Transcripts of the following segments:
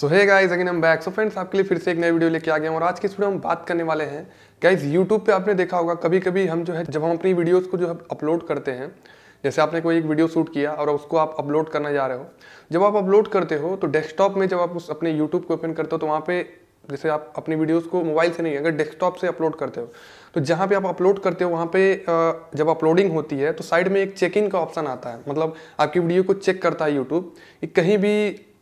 सो hi guys again हम back so friends आपके लिए फिर से एक नई वीडियो लेके आ गए हैं और आज की इस वीडियो हम बात करने वाले हैं गाइज यूट्यूब पे आपने देखा होगा कभी कभी हम जो है जब हम अपनी वीडियोस को जो है अपलोड करते हैं जैसे आपने कोई एक वीडियो शूट किया और उसको आप अपलोड करना जा रहे हो जब आप अपलोड करते हो तो डेस्कटॉप में जब आप उस अपने यूट्यूब को ओपन करते हो तो वहाँ पे जैसे आप अपनी वीडियोज को मोबाइल से नहीं अगर डेस्कटॉप से अपलोड करते हो तो जहाँ पे आप अपलोड करते हो वहाँ पे जब अपलोडिंग होती है तो साइड में एक चेक इन का ऑप्शन आता है मतलब आपकी वीडियो को चेक करता है यूट्यूब कि कहीं भी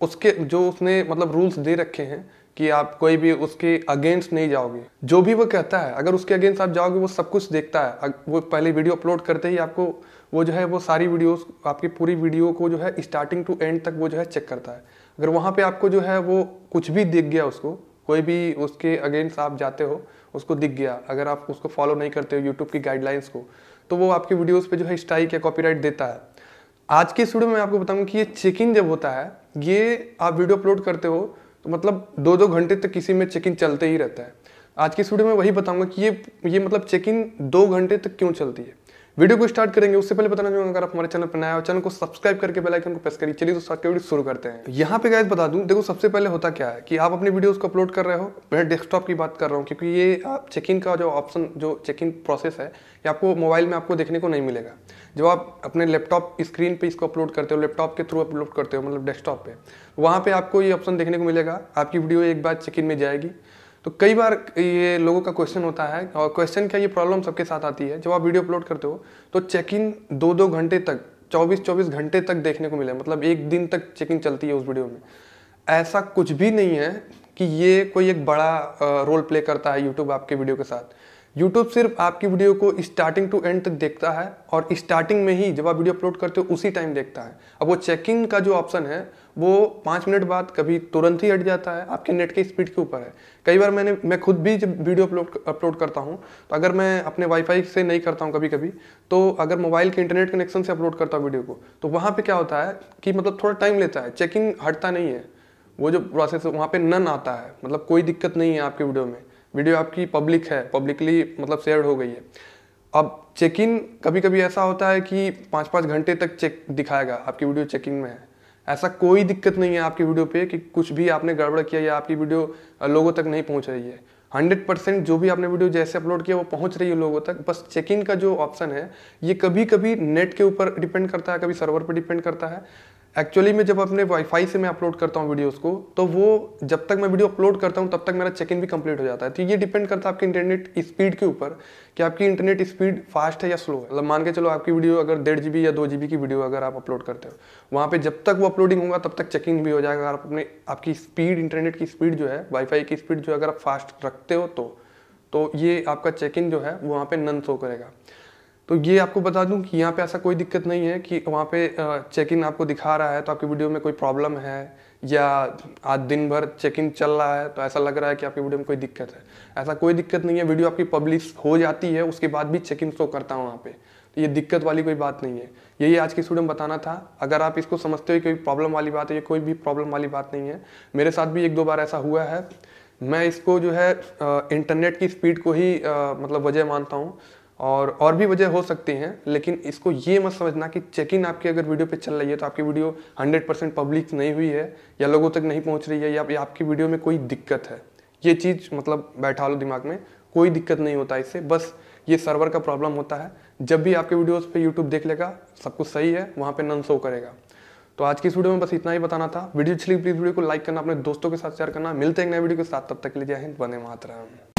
उसके जो उसने मतलब रूल्स दे रखे हैं कि आप कोई भी उसके अगेंस्ट नहीं जाओगे जो भी वो कहता है अगर उसके अगेंस्ट आप जाओगे वो सब कुछ देखता है वो पहले वीडियो अपलोड करते ही आपको वो जो है वो सारी वीडियोस आपकी पूरी वीडियो को जो है स्टार्टिंग टू एंड तक वो जो है चेक करता है अगर वहाँ पे आपको जो है वो कुछ भी दिख गया उसको कोई भी उसके अगेंस्ट आप जाते हो उसको दिख गया अगर आप उसको फॉलो नहीं करते हो यूट्यूब की गाइडलाइंस को तो वो आपकी वीडियोज़ पर जो है स्ट्राइक या कॉपीराइट देता है आज के स्टूडियो में आपको बताऊंगा कि ये चेक इन जब होता है ये आप वीडियो अपलोड करते हो तो मतलब दो दो घंटे तक किसी में चेक इन चलते ही रहता है आज के स्टूडियो में वही बताऊंगा कि ये ये मतलब चेक इन दो घंटे तक क्यों चलती है वीडियो को स्टार्ट करेंगे उससे पहले बताना चाहूंगा अगर आप हमारे चैनल पर नया हो चैनल को सब्सक्राइब करके बेल आइकन को प्रेस करिए चलिए तो स्टार्ट के वीडियो शुरू करते हैं यहाँ पे गाइस बता दूँ देखो सबसे पहले होता क्या है कि आप अपनी वीडियोस को अपलोड कर रहे हो मैं डेस्कटॉप की बात कर रहा हूँ क्योंकि ये आप चेक इन का जो ऑप्शन जो चेक इन प्रोसेस है ये आपको मोबाइल में आपको देखने को नहीं मिलेगा जब आप अपने लैपटॉप स्क्रीन पे इसको अपलोड करते हो लैपटॉप के थ्रू अपलोड करते हो मतलब डेस्कटॉप पे वहाँ पे आपको ये ऑप्शन देखने को मिलेगा आपकी वीडियो एक बार चेक इन में जाएगी तो कई बार ये लोगों का क्वेश्चन होता है और क्वेश्चन क्या ये प्रॉब्लम सबके साथ आती है जब आप वीडियो अपलोड करते हो तो चेक इन दो दो घंटे तक चौबीस चौबीस घंटे तक देखने को मिले मतलब एक दिन तक चेक इन चलती है उस वीडियो में ऐसा कुछ भी नहीं है कि ये कोई एक बड़ा रोल प्ले करता है यूट्यूब आपके वीडियो के साथ यूट्यूब सिर्फ आपकी वीडियो को स्टार्टिंग टू एंड तक देखता है और स्टार्टिंग में ही जब आप वीडियो अपलोड करते हो उसी टाइम देखता है अब वो चेकिंग का जो ऑप्शन है वो पाँच मिनट बाद कभी तुरंत ही हट जाता है आपके नेट के स्पीड के ऊपर है कई बार मैंने मैं खुद भी जब वीडियो अपलोड अपलोड करता हूँ तो अगर मैं अपने वाईफाई से नहीं करता हूँ कभी कभी तो अगर मोबाइल के इंटरनेट कनेक्शन से अपलोड करता हूँ वीडियो को तो वहाँ पर क्या होता है कि मतलब थोड़ा टाइम लेता है चेकिंग हटता नहीं है वो जो प्रोसेस वहाँ पर नन आता है मतलब कोई दिक्कत नहीं है आपके वीडियो में वीडियो आपकी पब्लिक है पब्लिकली मतलब शेयर हो गई है अब चेक इन कभी कभी ऐसा होता है कि पाँच पाँच घंटे तक चेक दिखाएगा आपकी वीडियो चेकिंग में है ऐसा कोई दिक्कत नहीं है आपकी वीडियो पे कि कुछ भी आपने गड़बड़ किया या आपकी वीडियो लोगों तक नहीं पहुंच रही है हंड्रेड परसेंट जो भी आपने वीडियो जैसे अपलोड किया वो पहुंच रही है लोगों तक बस चेक इन का जो ऑप्शन है ये कभी कभी नेट के ऊपर डिपेंड करता है कभी सर्वर पर डिपेंड करता है एक्चुअली मैं जब अपने वाईफाई से मैं अपलोड करता हूँ वीडियोस को तो वो जब तक मैं वीडियो अपलोड करता हूँ तब तक मेरा चेक इन भी कंप्लीट हो जाता है तो ये डिपेंड करता है आपकी इंटरनेट स्पीड के ऊपर कि आपकी इंटरनेट स्पीड फास्ट है या स्लो है मतलब मान के चलो आपकी वीडियो अगर डेढ़ जी या दो जी की वीडियो अगर आप अपलोड करते हो वहाँ पर जब तक वो अपलोडिंग होगा तब तक चेकिंग भी हो जाएगा अगर आप अपने आपकी स्पीड इंटरनेट की स्पीड जो है वाईफाई की स्पीड जो है अगर आप फास्ट रख रखते हो तो तो ये आपका चेक इन जो है वहाँ पे नन शो करेगा तो ये आपको बता दूं कि यहाँ पे ऐसा कोई दिक्कत नहीं है कि वहाँ पे चेक इन आपको दिखा रहा है तो आपकी वीडियो में कोई प्रॉब्लम है या आज दिन भर चेक इन चल रहा है तो ऐसा लग रहा है कि आपकी वीडियो में कोई दिक्कत है ऐसा कोई दिक्कत नहीं है वीडियो आपकी पब्लिश हो जाती है उसके बाद भी चेक इन शो करता हूँ वहाँ पे तो ये दिक्कत वाली कोई बात नहीं है यही आज की स्टूडियो बताना था अगर आप इसको समझते हो कोई प्रॉब्लम वाली बात है या कोई भी प्रॉब्लम वाली बात नहीं है मेरे साथ भी एक दो बार ऐसा हुआ है मैं इसको जो है इंटरनेट की स्पीड को ही मतलब वजह मानता हूँ और और भी वजह हो सकती हैं लेकिन इसको ये मत समझना कि चेक इन आपकी अगर वीडियो पे चल रही है तो आपकी वीडियो 100 परसेंट पब्लिक नहीं हुई है या लोगों तक नहीं पहुंच रही है या, या आपकी वीडियो में कोई दिक्कत है ये चीज़ मतलब बैठा लो दिमाग में कोई दिक्कत नहीं होता इससे बस ये सर्वर का प्रॉब्लम होता है जब भी आपके वीडियोज़ पर यूट्यूब देख लेगा सब कुछ सही है वहाँ पर नन शो करेगा तो आज की इस वीडियो में बस इतना ही बताना था वीडियो अच्छी प्लीज़ वीडियो को लाइक करना अपने दोस्तों के साथ शेयर करना मिलते हैं नए वीडियो के साथ तब तक के लिए जय हिंद बने मातरम